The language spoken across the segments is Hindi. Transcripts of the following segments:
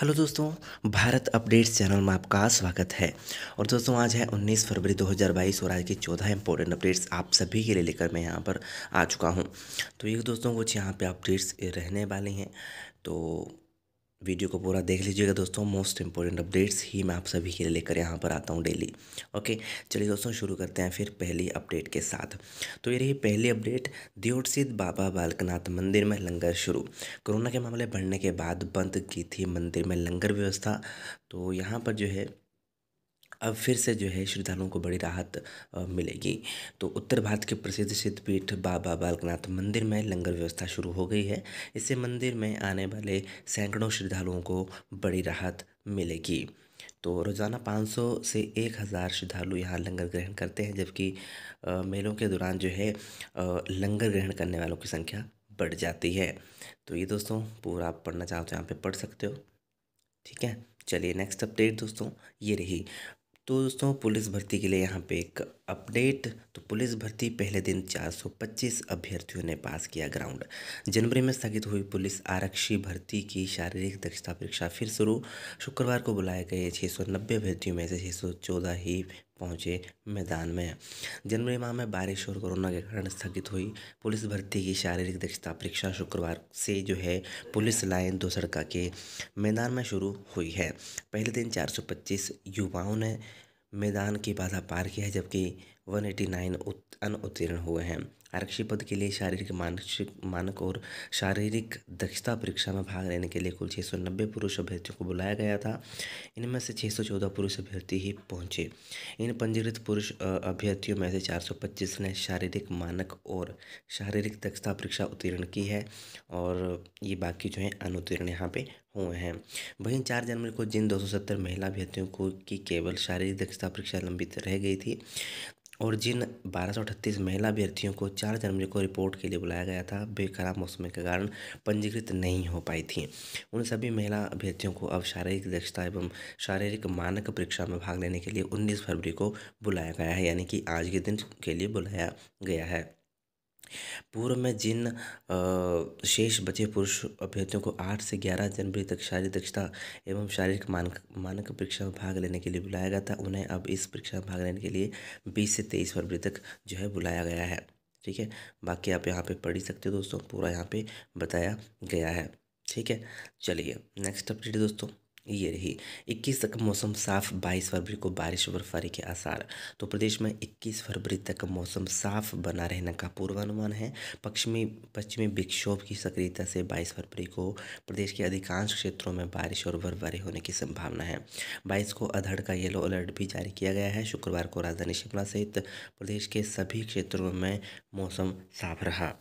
हेलो दोस्तों भारत अपडेट्स चैनल में आपका स्वागत है और दोस्तों आज है 19 फरवरी 2022 और आज की चौदह इंपॉर्टेंट अपडेट्स आप सभी के लिए लेकर मैं यहाँ पर आ चुका हूँ तो ये दोस्तों कुछ यहाँ पे अपडेट्स रहने वाले हैं तो वीडियो को पूरा देख लीजिएगा दोस्तों मोस्ट इंपॉर्टेंट अपडेट्स ही मैं आप सभी के लिए लेकर यहाँ पर आता हूँ डेली ओके चलिए दोस्तों शुरू करते हैं फिर पहली अपडेट के साथ तो ये रही पहली अपडेट सिद्ध बाबा बालकनाथ मंदिर में लंगर शुरू कोरोना के मामले बढ़ने के बाद बंद की थी मंदिर में लंगर व्यवस्था तो यहाँ पर जो है अब फिर से जो है श्रद्धालुओं को बड़ी राहत मिलेगी तो उत्तर भारत के प्रसिद्ध सिद्धपीठ बाबा बालकनाथ मंदिर में लंगर व्यवस्था शुरू हो गई है इससे मंदिर में आने वाले सैकड़ों श्रद्धालुओं को बड़ी राहत मिलेगी तो रोज़ाना 500 से 1000 श्रद्धालु यहाँ लंगर ग्रहण करते हैं जबकि मेलों के दौरान जो है लंगर ग्रहण करने वालों की संख्या बढ़ जाती है तो ये दोस्तों पूरा आप पढ़ना चाहो तो यहाँ पे पढ़ सकते हो ठीक है चलिए नेक्स्ट अपडेट दोस्तों ये रही तो दोस्तों पुलिस भर्ती के लिए यहाँ पे एक अपडेट तो पुलिस भर्ती पहले दिन 425 अभ्यर्थियों ने पास किया ग्राउंड जनवरी में स्थगित हुई पुलिस आरक्षी भर्ती की शारीरिक दक्षता परीक्षा फिर शुरू शुक्रवार को बुलाए गए 690 अभ्यर्थियों में से 614 ही पहुंचे मैदान में जनवरी माह में बारिश और कोरोना के कारण स्थगित हुई पुलिस भर्ती की शारीरिक दक्षता परीक्षा शुक्रवार से जो है पुलिस लाइन दो सड़का के मैदान में शुरू हुई है पहले दिन 425 युवाओं ने मैदान की बाधा पार किया है जबकि वन एटी नाइन अन उत्तीर्ण हुए हैं आरक्षी पद के लिए शारीरिक मानसिक मानक और शारीरिक दक्षता परीक्षा में भाग लेने के लिए कुल छः सौ नब्बे पुरुष अभ्यर्थियों को बुलाया गया था इनमें से छः सौ चौदह पुरुष अभ्यर्थी ही पहुंचे इन पंजीकृत पुरुष अभ्यर्थियों में से चार सौ पच्चीस ने शारीरिक मानक और शारीरिक दक्षता परीक्षा उत्तीर्ण की है और ये बाकी जो है अनुत्तीर्ण यहाँ पे हुए हैं वहीं चार जनवरी को जिन सत्तर महिला अभ्यर्थियों को की केवल शारीरिक दक्षता परीक्षा लंबित रह गई थी और जिन बारह महिला अभ्यर्थियों को चार जनवरी को रिपोर्ट के लिए बुलाया गया था वे खराब मौसम के कारण पंजीकृत नहीं हो पाई थी उन सभी महिला अभ्यर्थियों को अब शारीरिक दक्षता एवं शारीरिक मानक परीक्षा में भाग लेने के लिए उन्नीस फरवरी को बुलाया गया है यानी कि आज के दिन के लिए बुलाया गया है पूर्व में जिन शेष बचे पुरुष अभ्यर्थियों को आठ से ग्यारह जनवरी तक शारीरिक दक्षता एवं शारीरिक मानक मानक परीक्षा में भाग लेने के लिए बुलाया गया था उन्हें अब इस परीक्षा में भाग लेने के लिए बीस से तेईस फरवरी तक जो है बुलाया गया है ठीक है बाकी आप यहाँ पे पढ़ ही सकते हो दोस्तों पूरा यहाँ पे बताया गया है ठीक है चलिए नेक्स्ट अपडेट दोस्तों ये रही 21 तक मौसम साफ 22 फरवरी को बारिश बर्फबारी के आसार तो प्रदेश में 21 फरवरी तक मौसम साफ बना रहने का पूर्वानुमान है पश्चिमी पश्चिमी विक्षोभ की सक्रियता से 22 फरवरी को प्रदेश के अधिकांश क्षेत्रों में बारिश और बर्फबारी होने की संभावना है बाईस को अधड़ का येलो अलर्ट भी जारी किया गया है शुक्रवार को राजधानी शिमला सहित प्रदेश के सभी क्षेत्रों में मौसम साफ रहा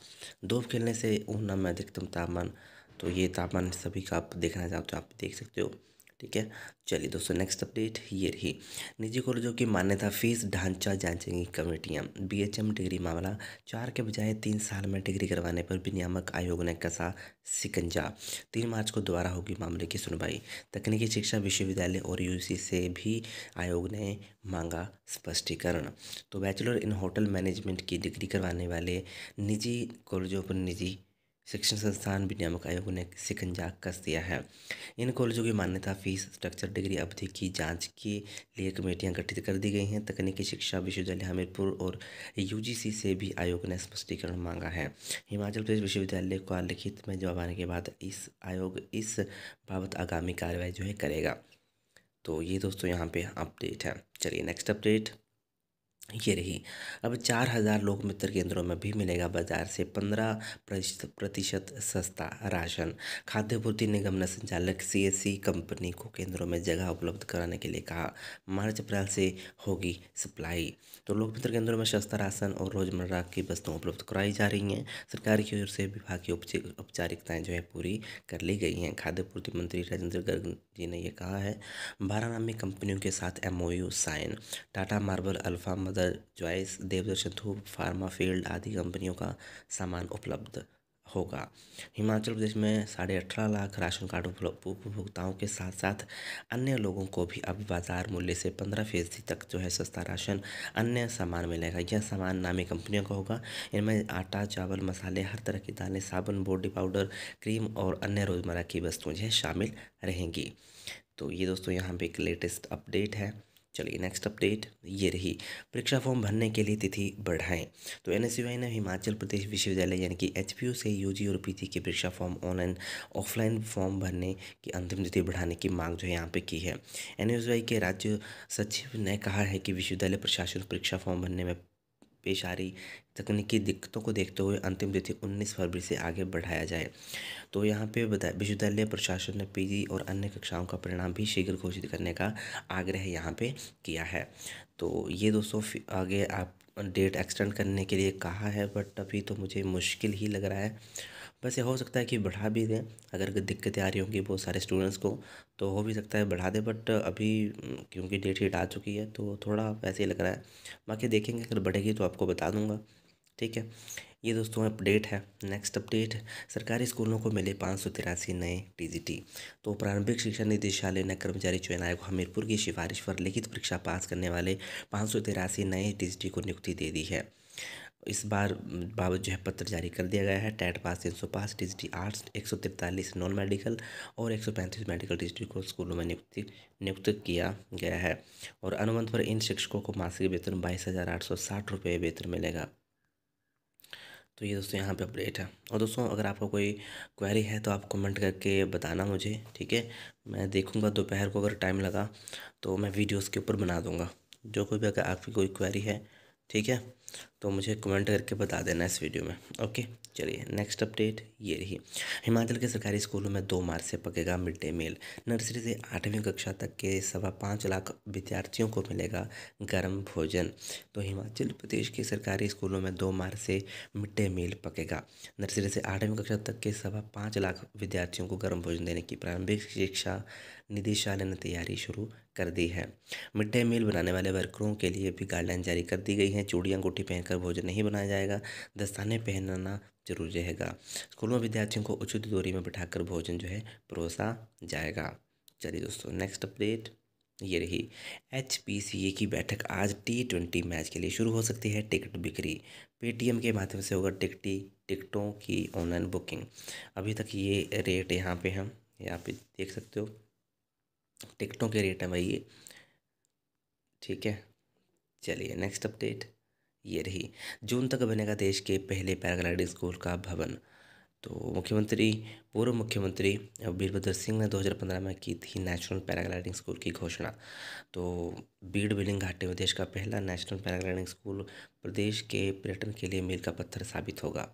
धूप खिलने से ऊना में अधिकतम तापमान तो ये तापमान सभी का आप देखना चाहते हो तो आप देख सकते हो ठीक है चलिए दोस्तों नेक्स्ट अपडेट ये रही निजी कॉलेजों की मान्यता फीस ढांचा जांचेंगी कमेटियाँ बीएचएम डिग्री मामला चार के बजाय तीन साल में डिग्री करवाने पर विनियामक आयोग ने कसा सिकंजा तीन मार्च को दोबारा होगी मामले की सुनवाई तकनीकी शिक्षा विश्वविद्यालय और यू से भी आयोग ने मांगा स्पष्टीकरण तो बैचलर इन होटल मैनेजमेंट की डिग्री करवाने वाले निजी कॉलेजों पर निजी शिक्षण संस्थान विनियामक आयोग ने शिकंजा कस दिया है इन कॉलेजों की मान्यता फीस स्ट्रक्चर डिग्री अवधि की जांच के लिए कमेटियां गठित कर दी गई हैं तकनीकी शिक्षा विश्वविद्यालय हमीरपुर और यूजीसी से भी आयोग ने स्पष्टीकरण मांगा है हिमाचल प्रदेश विश्वविद्यालय का लिखित में जवाब आने के बाद इस आयोग इस बाबत आगामी कार्रवाई जो है करेगा तो ये दोस्तों यहाँ पर अपडेट है चलिए नेक्स्ट अपडेट ये रही अब चार हज़ार लोक मित्र केंद्रों में भी मिलेगा बाजार से पंद्रह प्रतिशत सस्ता राशन खाद्य पूर्ति निगम ने संचालक सीएससी कंपनी को केंद्रों में जगह उपलब्ध कराने के लिए कहा मार्च अप्रैल से होगी सप्लाई तो लोक मित्र केंद्रों में सस्ता राशन और रोजमर्रा की वस्तुएं उपलब्ध कराई जा रही हैं सरकार की ओर से विभाग की औपचारिकताएँ जो है पूरी कर ली गई हैं खाद्य पूर्ति मंत्री राजेंद्र गर्ग जी ने यह कहा है बारह नामी कंपनियों के साथ M sign Tata marble alpha mother choice Devdarshan धूप फार्मा फील्ड आदि कंपनियों का सामान उपलब्ध होगा हिमाचल प्रदेश में साढ़े अठारह लाख राशन कार्ड उपभोक्ताओं के साथ साथ अन्य लोगों को भी अब बाजार मूल्य से पंद्रह फीसदी तक जो है सस्ता राशन अन्य सामान मिलेगा यह सामान नामी कंपनियों का होगा इनमें आटा चावल मसाले हर तरह की दालें साबुन बॉडी पाउडर क्रीम और अन्य रोज़मर्रा की वस्तुएँ जो है शामिल रहेंगी तो ये दोस्तों यहाँ पे एक लेटेस्ट अपडेट है चलिए नेक्स्ट अपडेट ये रही परीक्षा फॉर्म भरने के लिए तिथि बढ़ाएं तो एन ने हिमाचल प्रदेश विश्वविद्यालय यानी कि एच से यूजी और पीजी की परीक्षा फॉर्म ऑनलाइन ऑफलाइन फॉर्म भरने की अंतिम तिथि बढ़ाने की मांग जो है यहाँ पे की है एन के राज्य सचिव ने कहा है कि विश्वविद्यालय प्रशासन परीक्षा फॉर्म भरने में पेश आ रही तकनीकी दिक्कतों को देखते हुए अंतिम तिथि 19 फरवरी से आगे बढ़ाया जाए तो यहाँ पे विश्वविद्यालय प्रशासन ने पीजी और अन्य कक्षाओं का परिणाम भी शीघ्र घोषित करने का आग्रह यहाँ पे किया है तो ये दोस्तों आगे आप डेट एक्सटेंड करने के लिए कहा है बट अभी तो मुझे मुश्किल ही लग रहा है वैसे हो सकता है कि बढ़ा भी दें अगर दिक्कतें आ रही होंगी बहुत सारे स्टूडेंट्स को तो हो भी सकता है बढ़ा दें बट अभी क्योंकि डेट शीट आ चुकी है तो थोड़ा वैसे ही लग रहा है बाकी देखेंगे अगर बढ़ेगी तो आपको बता दूँगा ठीक है ये दोस्तों अपडेट है नेक्स्ट अपडेट सरकारी स्कूलों को मिले पाँच सौ तिरासी नए टीजीटी तो प्रारंभिक शिक्षा निदेशालय ने कर्मचारी चयन आयोग हमीरपुर की सिफारिश पर लिखित परीक्षा पास करने वाले पाँच सौ तिरासी नए टीजीटी को नियुक्ति दे दी है इस बार बाबत जो है पत्र जारी कर दिया गया है टैट पास तीन सौ पाँच डी आर्ट्स एक सौ तिरतालीस नॉन मेडिकल और एक सौ पैंतीस मेडिकल डिजिटी को स्कूलों में नियुक्ति नियुक्त किया गया है और अनुबंध पर इन शिक्षकों को मासिक वेतन बाईस हज़ार आठ सौ साठ रुपये वेतन मिलेगा तो ये दोस्तों यहाँ पे अपडेट है और दोस्तों अगर आपको कोई क्वेरी है तो आप कमेंट करके बताना मुझे ठीक है मैं देखूँगा दोपहर को अगर टाइम लगा तो मैं वीडियोस के ऊपर बना दूँगा जो कोई भी अगर आपकी कोई क्वेरी है ठीक है तो मुझे कमेंट करके बता देना इस वीडियो में ओके चलिए नेक्स्ट अपडेट ये रही हिमाचल के सरकारी स्कूलों में दो मार्च से पकेगा मिड डे मील नर्सरी से आठवीं कक्षा तक के सवा पाँच लाख विद्यार्थियों को मिलेगा गर्म भोजन तो हिमाचल प्रदेश के सरकारी स्कूलों में दो मार्च से मिड डे मील पकेगा नर्सरी से आठवीं कक्षा तक के सवा पाँच लाख विद्यार्थियों को गर्म भोजन देने की प्रारंभिक शिक्षा निदेशालय ने तैयारी शुरू कर दी है मिड डे मील बनाने वाले वर्करों के लिए भी गाइडलाइन जारी कर दी गई हैं चूड़ियाँ अंगूठी पहनकर भोजन नहीं बनाया जाएगा दस्ताने पहनना जरूर रहेगा स्कूल में विद्यार्थियों को उचित दूरी में बैठाकर भोजन जो है परोसा जाएगा चलिए दोस्तों नेक्स्ट अपडेट ये रही एच की बैठक आज टी ट्वेंटी मैच के लिए शुरू हो सकती है टिकट बिक्री पेटीएम के माध्यम से होगा टिकटी टिकटों की ऑनलाइन बुकिंग अभी तक ये रेट यहाँ पे हम यहाँ पे देख सकते हो टिकटों के रेट हैं भाई ये ठीक है चलिए नेक्स्ट अपडेट ये रही जून तक बनेगा देश के पहले पैराग्लाइडिंग स्कूल का भवन तो मुख्यमंत्री पूर्व मुख्यमंत्री वीरभद्र सिंह ने 2015 में की थी नेशनल पैराग्लाइडिंग स्कूल की घोषणा तो बीड़ बिलिंग घाटी में देश का पहला नेशनल पैराग्लाइडिंग स्कूल प्रदेश के पर्यटन के लिए मील का पत्थर साबित होगा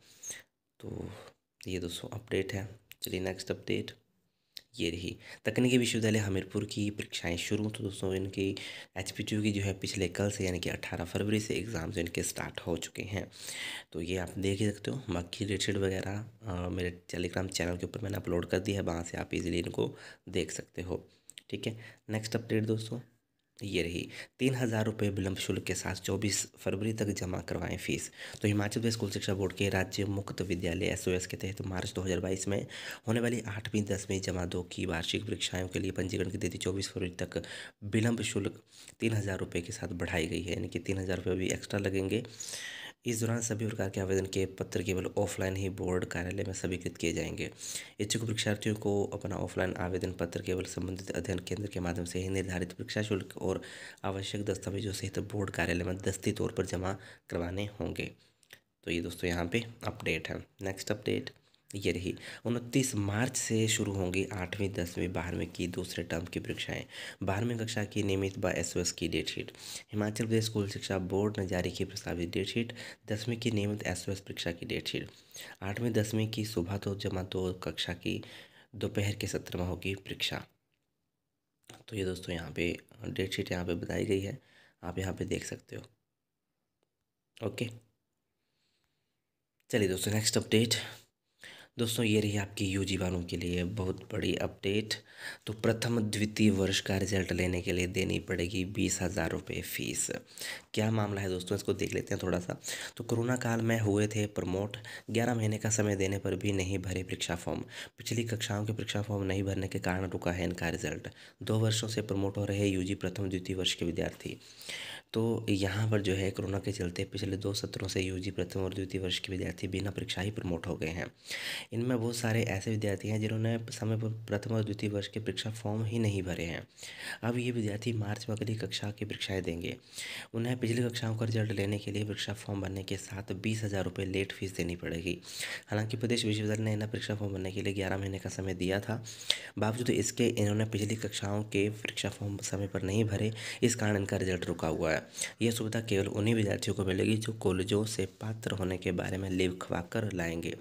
तो ये दोस्तों अपडेट है चलिए नेक्स्ट अपडेट ये रही तकनीकी विश्वविद्यालय हमीरपुर की परीक्षाएं शुरू तो दोस्तों इनकी एच की जो है पिछले कल से यानी कि 18 फरवरी से एग्ज़ाम्स इनके स्टार्ट हो चुके हैं तो ये आप देख ही सकते हो बाकी रिलेटेड वगैरह मेरे टेलीग्राम चैनल के ऊपर मैंने अपलोड कर दिया है वहाँ से आप इजीली इनको देख सकते हो ठीक है नेक्स्ट अपडेट दोस्तों ये रही तीन हज़ार रुपये विलम्ब शुल्क के साथ चौबीस फरवरी तक जमा करवाएं फीस तो हिमाचल प्रदेश स्कूल शिक्षा बोर्ड के राज्य मुक्त विद्यालय एसओएस के तहत मार्च 2022 में होने वाली आठवीं दसवीं जमा दो की वार्षिक परीक्षाओं के लिए पंजीकरण की तिथि चौबीस फरवरी तक विलम्ब शुल्क तीन हज़ार रुपये के साथ बढ़ाई गई है यानी कि तीन हज़ार रुपये अभी एक्स्ट्रा लगेंगे इस दौरान सभी प्रकार के आवेदन के पत्र केवल ऑफलाइन ही बोर्ड कार्यालय में स्वीकृत किए जाएंगे इच्छुक परीक्षार्थियों को अपना ऑफलाइन आवेदन पत्र केवल संबंधित अध्ययन केंद्र के माध्यम से ही निर्धारित परीक्षा शुल्क और आवश्यक दस्तावेजों सहित बोर्ड कार्यालय में दस्ती तौर पर जमा करवाने होंगे तो ये दोस्तों यहाँ पे अपडेट है नेक्स्ट अपडेट ये रही उनतीस मार्च से शुरू होंगी आठवीं दसवीं बारहवीं की दूसरे टर्म की परीक्षाएं बारहवीं कक्षा की नियमित व एस की डेटशीट हिमाचल प्रदेश स्कूल शिक्षा बोर्ड ने जारी की प्रस्तावित डेटशीट दसवीं की नियमित एस परीक्षा की डेटशीट आठवीं दसवीं की सुबह तो जमा तो कक्षा की दोपहर के सत्र में होगी परीक्षा तो ये दोस्तों यहाँ पे डेटशीट यहाँ पे बताई गई है आप यहाँ पे देख सकते हो ओके चलिए दोस्तों नेक्स्ट अपडेट दोस्तों ये रही आपकी जी वालों के लिए बहुत बड़ी अपडेट तो प्रथम द्वितीय वर्ष का रिजल्ट लेने के लिए देनी पड़ेगी बीस हज़ार रुपये फीस क्या मामला है दोस्तों इसको देख लेते हैं थोड़ा सा तो कोरोना काल में हुए थे प्रमोट ग्यारह महीने का समय देने पर भी नहीं भरे परीक्षा फॉर्म पिछली कक्षाओं के परीक्षा फॉर्म नहीं भरने के कारण रुका है इनका रिजल्ट दो वर्षों से प्रमोट हो रहे यू प्रथम द्वितीय वर्ष के विद्यार्थी तो यहाँ पर जो है कोरोना के चलते पिछले दो सत्रों से यूजी प्रथम और द्वितीय वर्ष के विद्यार्थी बिना परीक्षा ही प्रमोट हो गए हैं इनमें बहुत सारे ऐसे विद्यार्थी हैं जिन्होंने समय पर प्रथम और द्वितीय वर्ष के परीक्षा फॉर्म ही नहीं भरे हैं अब ये विद्यार्थी मार्च में अगली कक्षा की परीक्षाएँ देंगे उन्हें पिछली कक्षाओं का रिजल्ट लेने के लिए परीक्षा फॉर्म भरने के साथ बीस हज़ार रुपये लेट फीस देनी पड़ेगी हालांकि प्रदेश विश्वविद्यालय ने इन्हें परीक्षा फॉर्म भरने के लिए ग्यारह महीने का समय दिया था बावजूद इसके इन्होंने पिछली कक्षाओं के परीक्षा फॉर्म समय पर नहीं भरे इस कारण इनका रिजल्ट रुका हुआ है यह सुविधा केवल उन्हीं विद्यार्थियों को मिलेगी जो कॉलेजों से पात्र होने के बारे में लिखवा कर लाएंगे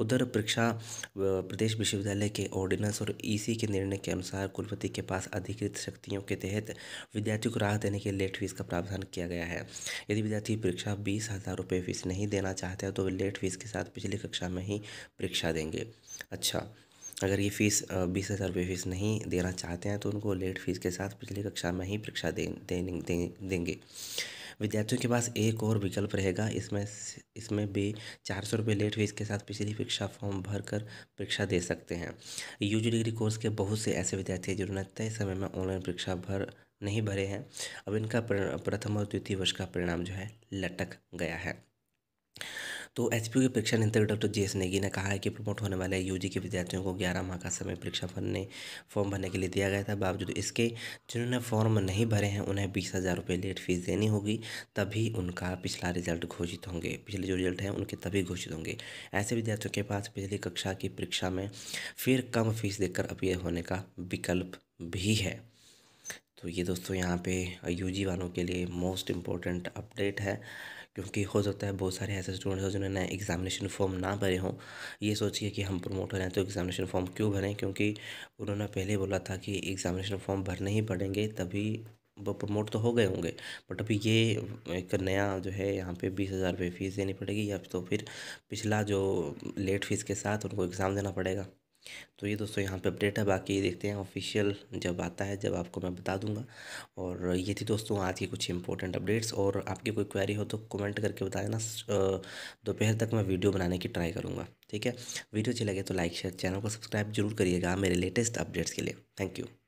उधर परीक्षा प्रदेश विश्वविद्यालय के ऑर्डिनेंस और ईसी e के निर्णय के अनुसार कुलपति के पास अधिकृत शक्तियों के तहत विद्यार्थियों को राहत देने के लेट फीस का प्रावधान किया गया है यदि विद्यार्थी परीक्षा बीस हज़ार रुपये फीस नहीं देना चाहते हैं तो लेट फीस के साथ पिछली कक्षा में ही परीक्षा देंगे अच्छा अगर ये फ़ीस बीस हज़ार रुपये फ़ीस नहीं देना चाहते हैं तो उनको लेट फीस के साथ पिछली कक्षा में ही परीक्षा दे, दे, दे, देंगे विद्यार्थियों के पास एक और विकल्प रहेगा इसमें इसमें भी चार सौ रुपये लेट फीस के साथ पिछली परीक्षा फॉर्म भर कर परीक्षा दे सकते हैं जी डिग्री कोर्स के बहुत से ऐसे विद्यार्थी हैं जिन्होंने तय समय में ऑनलाइन परीक्षा भर नहीं भरे हैं अब इनका प्रथम और द्वितीय वर्ष का परिणाम जो है लटक गया है तो एच के परीक्षा नियंत्रक डॉक्टर जे एस नेगी ने कहा है कि प्रमोट होने वाले यू के विद्यार्थियों को ग्यारह माह का समय परीक्षा भरने फॉर्म भरने के लिए दिया गया था बावजूद इसके जिन्होंने फॉर्म नहीं भरे हैं उन्हें बीस हज़ार रुपये लेट फीस देनी होगी तभी उनका पिछला रिजल्ट घोषित होंगे पिछले जो रिजल्ट हैं उनके तभी घोषित होंगे ऐसे विद्यार्थियों के पास पिछली कक्षा की परीक्षा में फिर कम फीस देकर अपीयर होने का विकल्प भी है तो ये दोस्तों यहाँ पे यूजी वालों के लिए मोस्ट इम्पोर्टेंट अपडेट है क्योंकि हो सकता है बहुत सारे ऐसे स्टूडेंट्स हो जिन्होंने एग्जामिनेशन फॉर्म ना भरे हों ये सोचिए कि हम प्रमोट रहे हैं तो एग्जामिनेशन फॉर्म क्यों भरें क्योंकि उन्होंने पहले बोला था कि एग्जामिनेशन फॉर्म भरने ही पड़ेंगे तभी वो प्रमोट तो हो गए होंगे बट अभी ये एक नया जो है यहाँ पे बीस हज़ार रुपये फ़ीस देनी पड़ेगी या तो फिर पिछला जो लेट फीस के साथ उनको एग्ज़ाम देना पड़ेगा तो ये दोस्तों यहाँ पे अपडेट है बाकी देखते हैं ऑफिशियल जब आता है जब आपको मैं बता दूंगा और ये थी दोस्तों आज की कुछ इंपॉर्टेंट अपडेट्स और आपकी कोई क्वेरी हो तो कमेंट करके बता देना दोपहर तक मैं वीडियो बनाने की ट्राई करूँगा ठीक है वीडियो अच्छी लगे तो लाइक शेयर चैनल को सब्सक्राइब जरूर करिएगा मेरे लेटेस्ट अपडेट्स के लिए थैंक यू